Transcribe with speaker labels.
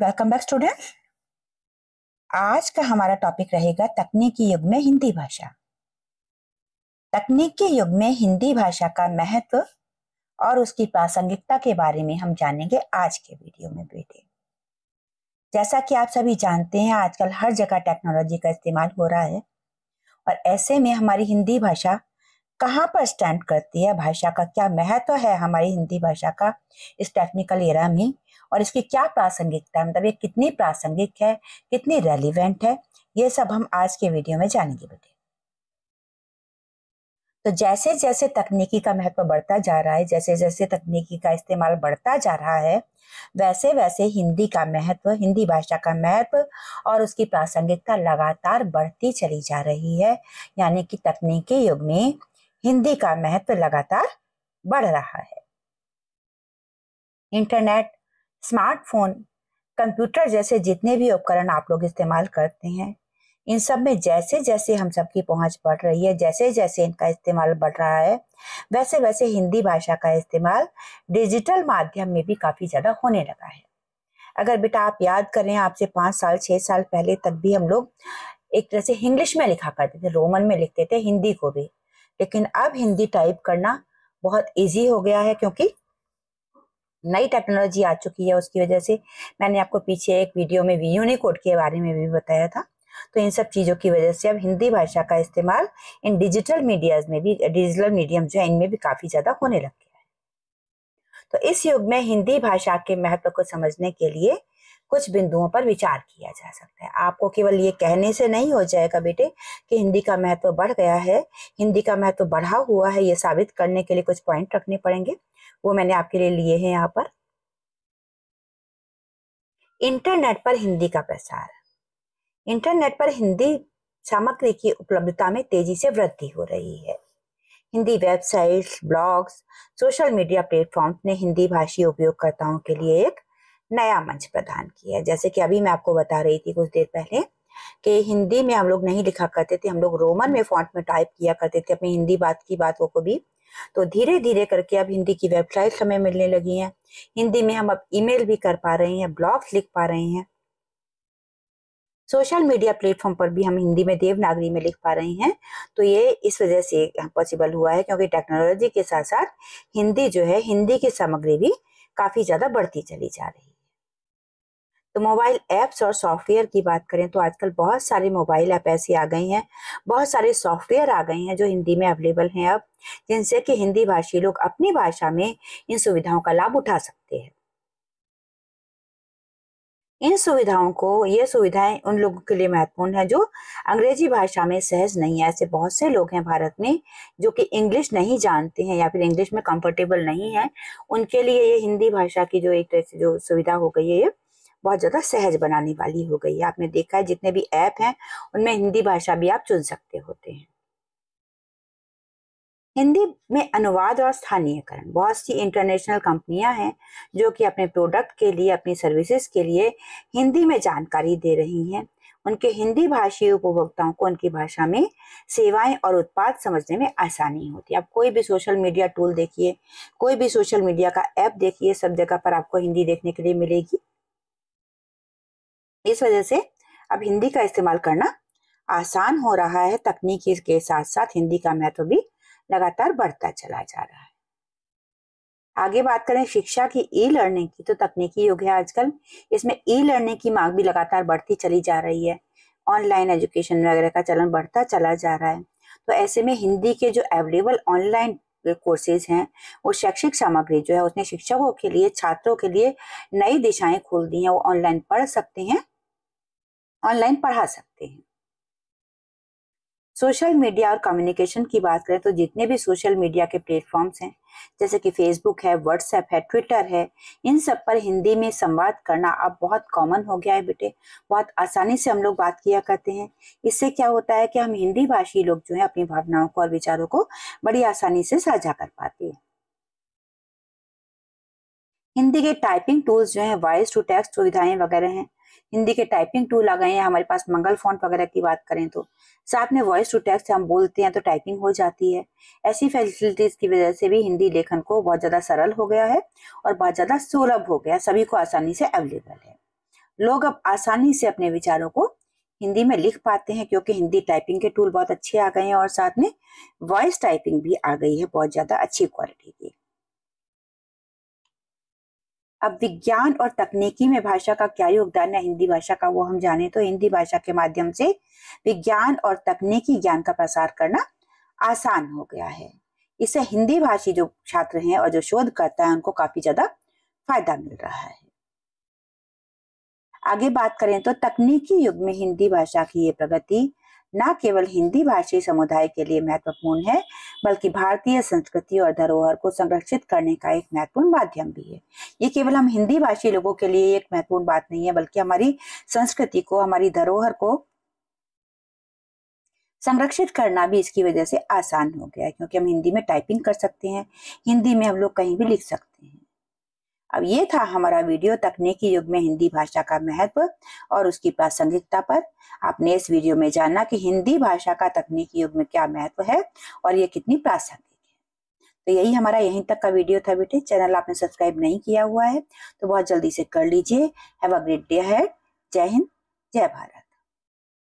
Speaker 1: welcome back student आज का हमारा टॉपिक रहेगा तकनीकी युग में हिंदी भाषा तकनीकी युग में हिंदी भाषा का महत्व और उसकी प्रासंगिकता के बारे में हम जानेंगे आज के वीडियो में बेटे जैसा कि आप सभी जानते हैं आजकल हर जगह टेक्नोलॉजी का इस्तेमाल हो रहा है और ऐसे में हमारी हिंदी भाषा कहाँ पर स्टैंड करती है भाषा का क्या महत्व है हमारी हिंदी भाषा का इस टेक्निकल एरा में और इसकी क्या प्रासंगिकता है मतलब ये कितनी प्रासंगिक है कितनी रेलिवेंट है ये सब हम आज के वीडियो में जानेंगे बेटे तो जैसे जैसे तकनीकी का महत्व बढ़ता जा रहा है जैसे जैसे तकनीकी का इस्तेमाल बढ़ता जा रहा है वैसे वैसे हिंदी का महत्व हिंदी भाषा का महत्व और उसकी प्रासंगिकता लगातार बढ़ती चली जा रही है यानी कि तकनीकी युग में हिंदी का महत्व लगातार बढ़ रहा है इंटरनेट स्मार्टफोन कंप्यूटर जैसे जितने भी उपकरण आप लोग इस्तेमाल करते हैं इन सब में जैसे जैसे हम सबकी पहुंच बढ़ रही है जैसे जैसे इनका इस्तेमाल बढ़ रहा है वैसे वैसे हिंदी भाषा का इस्तेमाल डिजिटल माध्यम में भी काफ़ी ज़्यादा होने लगा है अगर बेटा आप याद करें आपसे पांच साल छह साल पहले तक भी हम लोग एक तरह से इंग्लिश में लिखा करते थे रोमन में लिखते थे हिंदी को भी लेकिन अब हिंदी टाइप करना बहुत इजी हो गया है क्योंकि नई टेक्नोलॉजी आ चुकी है उसकी वजह से मैंने आपको पीछे एक वीडियो में वी यूनिकोड के बारे में भी बताया था तो इन सब चीज़ों की वजह से अब हिंदी भाषा का इस्तेमाल इन डिजिटल मीडियाज में भी डिजिटल मीडियम जो है इनमें भी काफ़ी ज़्यादा होने लग गया है तो इस युग में हिंदी भाषा के महत्व को समझने के लिए कुछ बिंदुओं पर विचार किया जा सकता है आपको केवल ये कहने से नहीं हो जाएगा बेटे कि हिंदी का महत्व बढ़ गया है हिंदी का महत्व बढ़ा हुआ है ये साबित करने के लिए कुछ पॉइंट रखने पड़ेंगे वो मैंने आपके लिए लिए हैं यहाँ पर इंटरनेट पर हिंदी का प्रसार इंटरनेट पर हिंदी सामग्री की उपलब्धता में तेजी से वृद्धि हो रही है Hindi websites blogs social media platforms ने हिंदी भाषी उपयोगकर्ताओं के लिए एक नया मंच प्रदान किया है जैसे कि अभी मैं आपको बता रही थी कुछ देर पहले कि हिंदी में हम लोग नहीं लिखा करते थे हम लोग रोमन में फॉन्ट में टाइप किया करते थे अपनी हिंदी बात की बातों को भी तो धीरे धीरे करके अब हिंदी की वेबसाइट हमें मिलने लगी हैं हिंदी में हम अब ईमेल भी कर पा रहे हैं ब्लॉग्स लिख पा रहे हैं सोशल मीडिया प्लेटफॉर्म पर भी हम हिंदी में देवनागरी में लिख पा रहे हैं तो ये इस वजह से पॉसिबल हुआ है क्योंकि टेक्नोलॉजी के साथ साथ हिंदी जो है हिंदी की सामग्री भी काफ़ी ज़्यादा बढ़ती चली जा रही है तो मोबाइल ऐप्स और सॉफ्टवेयर की बात करें तो आजकल बहुत सारे मोबाइल ऐप ऐसे आ गए हैं बहुत सारे सॉफ्टवेयर आ गए हैं जो हिंदी में अवेलेबल हैं अब जिनसे कि हिंदी भाषी लोग अपनी भाषा में इन सुविधाओं का लाभ उठा सकते हैं इन सुविधाओं को ये सुविधाएं उन लोगों के लिए महत्वपूर्ण है जो अंग्रेजी भाषा में सहज नहीं है ऐसे बहुत से लोग हैं भारत में जो कि इंग्लिश नहीं जानते हैं या फिर इंग्लिश में कंफर्टेबल नहीं है उनके लिए ये हिंदी भाषा की जो एक जो सुविधा हो गई है ये बहुत ज़्यादा सहज बनाने वाली हो गई है आपने देखा है जितने भी ऐप हैं उनमें हिंदी भाषा भी आप चुन सकते होते हैं हिंदी में अनुवाद और स्थानीयकरण बहुत सी इंटरनेशनल कंपनियां हैं जो कि अपने प्रोडक्ट के लिए अपनी सर्विसेज के लिए हिंदी में जानकारी दे रही हैं उनके हिंदी भाषी उपभोक्ताओं को उनकी भाषा में सेवाएं और उत्पाद समझने में आसानी होती है आप कोई भी सोशल मीडिया टूल देखिए कोई भी सोशल मीडिया का ऐप देखिए सब जगह पर आपको हिंदी देखने के लिए मिलेगी इस वजह से अब हिंदी का इस्तेमाल करना आसान हो रहा है तकनीकी के साथ साथ हिंदी का महत्व भी लगातार बढ़ता चला जा रहा है आगे बात करें शिक्षा की ई लर्निंग की तो तकनीकी युग है आजकल इसमें ई लर्निंग की मांग भी लगातार बढ़ती चली जा रही है ऑनलाइन एजुकेशन वगैरह का चलन बढ़ता चला जा रहा है तो ऐसे में हिंदी के जो अवेलेबल ऑनलाइन कोर्सेज हैं वो शैक्षिक सामग्री जो है उसने शिक्षकों के लिए छात्रों के लिए नई दिशाएं खोल दी हैं वो ऑनलाइन पढ़ सकते हैं ऑनलाइन पढ़ा सकते हैं सोशल मीडिया और कम्युनिकेशन की बात करें तो जितने भी सोशल मीडिया के प्लेटफॉर्म्स हैं जैसे कि फेसबुक है व्हाट्सएप है ट्विटर है इन सब पर हिंदी में संवाद करना अब बहुत कॉमन हो गया है बेटे बहुत आसानी से हम लोग बात किया करते हैं इससे क्या होता है कि हम हिंदी भाषी लोग जो है अपनी भावनाओं को और विचारों को बड़ी आसानी से साझा कर पाते हैं हिंदी के टाइपिंग टूल्स जो है वॉइस टू टेक्स्ट सुविधाएं वगैरह हैं हिंदी के टाइपिंग टूल आ गए हैं हमारे पास मंगल फॉन्ट वगैरह की बात करें तो साथ में वॉइस टू टेक्स्ट हम बोलते हैं तो टाइपिंग हो जाती है ऐसी फैसिलिटीज की वजह से भी हिंदी लेखन को बहुत ज़्यादा सरल हो गया है और बहुत ज़्यादा सुलभ हो गया सभी को आसानी से अवेलेबल है लोग अब आसानी से अपने विचारों को हिंदी में लिख पाते हैं क्योंकि हिंदी टाइपिंग के टूल बहुत अच्छे आ गए हैं और साथ में वॉइस टाइपिंग भी आ गई है बहुत ज़्यादा अच्छी क्वालिटी की अब विज्ञान और तकनीकी में भाषा का क्या योगदान है हिंदी भाषा का वो हम जाने तो हिंदी भाषा के माध्यम से विज्ञान और तकनीकी ज्ञान का प्रसार करना आसान हो गया है इससे हिंदी भाषी जो छात्र हैं और जो शोध करता है उनको काफी ज्यादा फायदा मिल रहा है आगे बात करें तो तकनीकी युग में हिंदी भाषा की ये प्रगति न केवल हिंदी भाषी समुदाय के लिए महत्वपूर्ण है बल्कि भारतीय संस्कृति और धरोहर को संरक्षित करने का एक महत्वपूर्ण माध्यम भी है ये केवल हम हिंदी भाषी लोगों के लिए एक महत्वपूर्ण बात नहीं है बल्कि हमारी संस्कृति को हमारी धरोहर को संरक्षित करना भी इसकी वजह से आसान हो गया है क्योंकि हम हिंदी में टाइपिंग कर सकते हैं हिंदी में हम लोग कहीं भी लिख सकते हैं अब ये था हमारा वीडियो तकनीकी युग में हिंदी भाषा का महत्व और उसकी प्रासंगिकता पर आपने इस वीडियो में जाना कि हिंदी भाषा का तकनीकी युग में क्या महत्व है और ये कितनी प्रासंगिक है तो यही हमारा यहीं तक का वीडियो था बेटे चैनल आपने सब्सक्राइब नहीं किया हुआ है तो बहुत जल्दी से कर लीजिए हैव अ ग्रेट डे है जय हिंद जय भारत